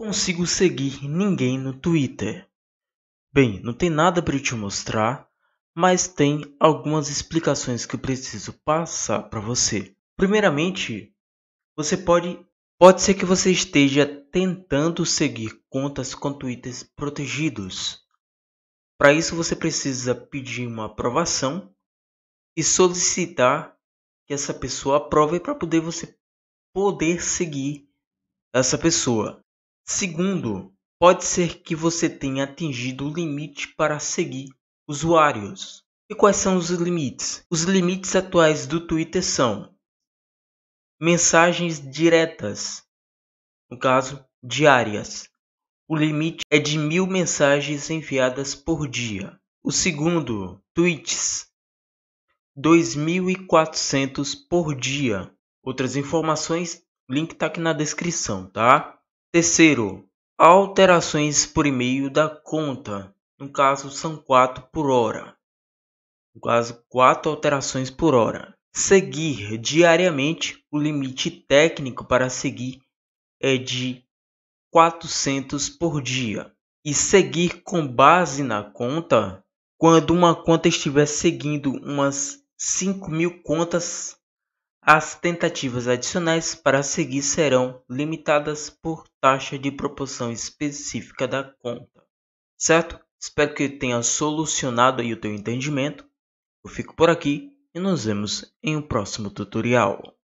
consigo seguir ninguém no Twitter. Bem, não tem nada para te mostrar, mas tem algumas explicações que eu preciso passar para você. Primeiramente, você pode pode ser que você esteja tentando seguir contas com Twitter protegidos. Para isso você precisa pedir uma aprovação e solicitar que essa pessoa aprove para poder você poder seguir essa pessoa. Segundo, pode ser que você tenha atingido o limite para seguir usuários. E quais são os limites? Os limites atuais do Twitter são mensagens diretas, no caso, diárias. O limite é de mil mensagens enviadas por dia. O segundo, tweets, 2.400 por dia. Outras informações, link está aqui na descrição, tá? Terceiro, alterações por e-mail da conta. No caso, são quatro por hora. No caso, quatro alterações por hora. Seguir diariamente o limite técnico para seguir é de 400 por dia. E seguir com base na conta, quando uma conta estiver seguindo umas 5 mil contas as tentativas adicionais para seguir serão limitadas por taxa de proporção específica da conta, certo? Espero que tenha solucionado aí o teu entendimento. Eu fico por aqui e nos vemos em um próximo tutorial.